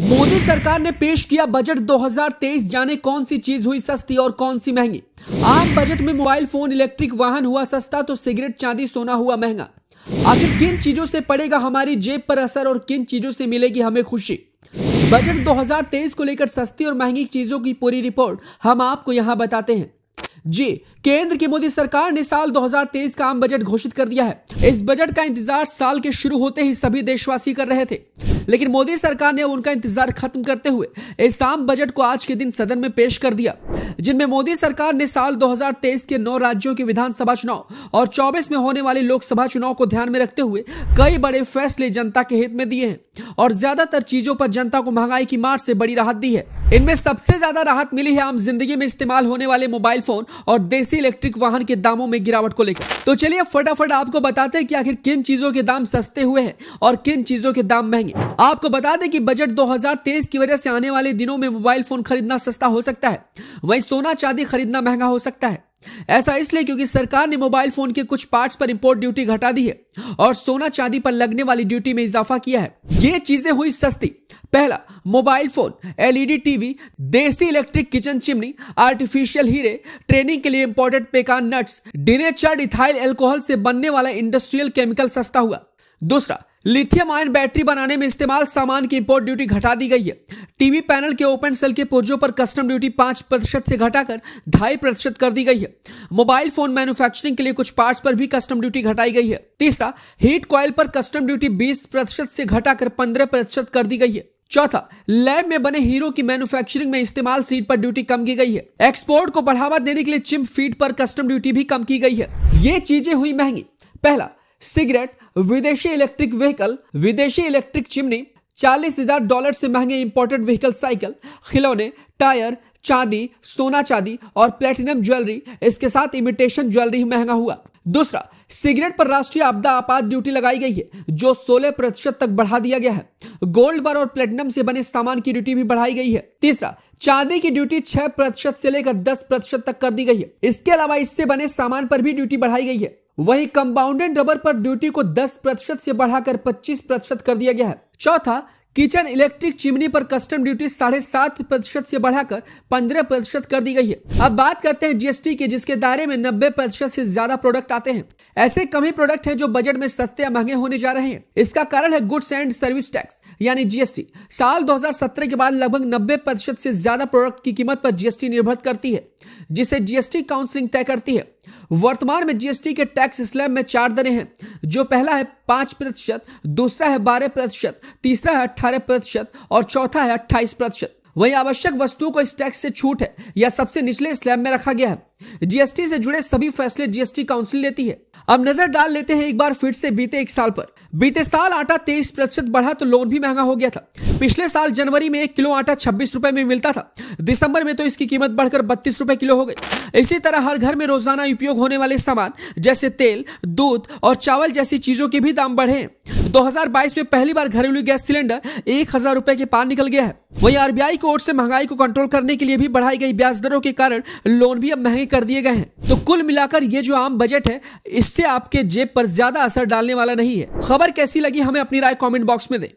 मोदी सरकार ने पेश किया बजट 2023 जाने कौन सी चीज हुई सस्ती और कौन सी महंगी आम बजट में मोबाइल फोन इलेक्ट्रिक वाहन हुआ सस्ता तो सिगरेट चांदी सोना हुआ महंगा आखिर किन चीजों से पड़ेगा हमारी जेब पर असर और किन चीजों से मिलेगी हमें खुशी बजट 2023 को लेकर सस्ती और महंगी चीजों की पूरी रिपोर्ट हम आपको यहाँ बताते हैं जी केंद्र की मोदी सरकार ने साल 2023 का आम बजट घोषित कर दिया है इस बजट का इंतजार साल के शुरू होते ही सभी देशवासी कर रहे थे लेकिन मोदी सरकार ने उनका इंतजार खत्म करते हुए इस आम बजट को आज के दिन सदन में पेश कर दिया जिनमें मोदी सरकार ने साल 2023 के नौ राज्यों के विधानसभा चुनाव और 24 में होने वाले लोकसभा चुनाव को ध्यान में रखते हुए कई बड़े फैसले जनता के हित में दिए हैं और ज्यादातर चीजों पर जनता को महंगाई की मार से बड़ी राहत दी है इनमें सबसे ज्यादा राहत मिली है आम जिंदगी में इस्तेमाल होने वाले मोबाइल फोन और देसी इलेक्ट्रिक वाहन के दामों में गिरावट को लेकर तो चलिए फटाफट आपको बताते हैं कि आखिर किन चीजों के दाम सस्ते हुए हैं और किन चीजों के दाम महंगे आपको बता दें कि बजट 2023 की वजह से आने वाले दिनों में मोबाइल फोन खरीदना सस्ता हो सकता है वही सोना चांदी खरीदना महंगा हो सकता है ऐसा इसलिए क्योंकि सरकार ने मोबाइल फोन के कुछ पार्ट्स पर इंपोर्ट ड्यूटी घटा दी है और सोना चांदी पर लगने वाली ड्यूटी में इजाफा किया है ये चीजें हुई सस्ती पहला mobile phone LED TV e देसी इलेक्ट्रिक किचन चिमनी आर्टिफिशियल हीरे ट्रेनिंग के लिए imported pecan nuts denatured ethyl alcohol से बनने वाला इंडस्ट्रियल केमिकल सस्ता हुआ दूसरा लिथियम आयन बैटरी बनाने में इस्तेमाल सामान की इंपोर्ट ड्यूटी घटा दी गई है टीवी पैनल के ओपन सेल के पुर्जों पर कस्टम ड्यूटी पांच प्रतिशत से घटाकर ढाई प्रतिशत कर दी गई है मोबाइल फोन मैन्युफैक्चरिंग के लिए कुछ पार्ट्स पर भी कस्टम ड्यूटी घटाई गई है तीसरा हीट कॉयल पर कस्टम ड्यूटी बीस प्रतिशत से घटाकर पंद्रह प्रतिशत कर दी गई है चौथा लैब में बने हीरो की मैन्युफैक्चरिंग में इस्तेमाल सीट पर ड्यूटी कम की गई है एक्सपोर्ट को बढ़ावा देने के लिए चिम फीड पर कस्टम ड्यूटी भी कम की गई है ये चीजें हुई महंगी पहला सिगरेट विदेशी इलेक्ट्रिक व्हीकल विदेशी इलेक्ट्रिक चिमनी चालीस हजार डॉलर से महंगे इंपोर्टेड व्हीकल साइकिल खिलौने टायर चांदी सोना चांदी और प्लेटिनम ज्वेलरी इसके साथ इमिटेशन ज्वेलरी महंगा हुआ दूसरा सिगरेट पर राष्ट्रीय आपदा आपात ड्यूटी लगाई गई है जो 16 प्रतिशत तक बढ़ा दिया गया है गोल्ड बार और प्लेटिनम से बने सामान की ड्यूटी भी बढ़ाई गई है तीसरा चांदी की ड्यूटी 6 प्रतिशत से लेकर 10 प्रतिशत तक कर दी गई है इसके अलावा इससे बने सामान पर भी ड्यूटी बढ़ाई गई है वही कंपाउंडेड रबर पर ड्यूटी को 10 प्रतिशत से बढ़ाकर 25 प्रतिशत कर दिया गया है चौथा किचन इलेक्ट्रिक चिमनी पर कस्टम ड्यूटी साढ़े सात प्रतिशत से बढ़ाकर पंद्रह प्रतिशत कर दी गई है अब बात करते हैं जीएसटी के जिसके दायरे में नब्बे प्रतिशत से ज्यादा प्रोडक्ट आते हैं ऐसे कम ही प्रोडक्ट हैं जो बजट में सस्ते या महंगे होने जा रहे हैं इसका कारण है गुड्स एंड सर्विस टैक्स यानी जीएसटी साल दो के बाद लगभग नब्बे प्रतिशत ज्यादा प्रोडक्ट की कीमत पर जीएसटी निर्भर करती है जिसे जीएसटी काउंसिलिंग तय करती है वर्तमान में जीएसटी के टैक्स स्लैब में चार दरें हैं जो पहला है पांच प्रतिशत दूसरा है बारह प्रतिशत तीसरा है अट्ठारह प्रतिशत और चौथा है अट्ठाईस प्रतिशत वहीं आवश्यक वस्तुओं को इस टैक्स से छूट है या सबसे निचले स्लैब में रखा गया है जीएसटी से जुड़े सभी फैसले जीएसटी काउंसिल लेती है अब नजर डाल लेते हैं एक बार फिर से बीते एक साल पर बीते साल आटा तेईस प्रतिशत बढ़ा तो लोन भी महंगा हो गया था पिछले साल जनवरी में एक किलो आटा छब्बीस रूपए में मिलता था दिसंबर में तो इसकी कीमत बढ़कर बत्तीस रूपए किलो हो गई इसी तरह हर घर में रोजाना उपयोग होने वाले सामान जैसे तेल दूध और चावल जैसी चीजों के भी दाम बढ़े 2022 में पहली बार घरेलू गैस सिलेंडर एक हजार रूपए के पार निकल गया है वहीं आरबीआई की ओर से महंगाई को कंट्रोल करने के लिए भी बढ़ाई गई ब्याज दरों के कारण लोन भी अब महंगे कर दिए गए हैं तो कुल मिलाकर ये जो आम बजट है इससे आपके जेब पर ज्यादा असर डालने वाला नहीं है खबर कैसी लगी हमें अपनी राय कॉमेंट बॉक्स में दे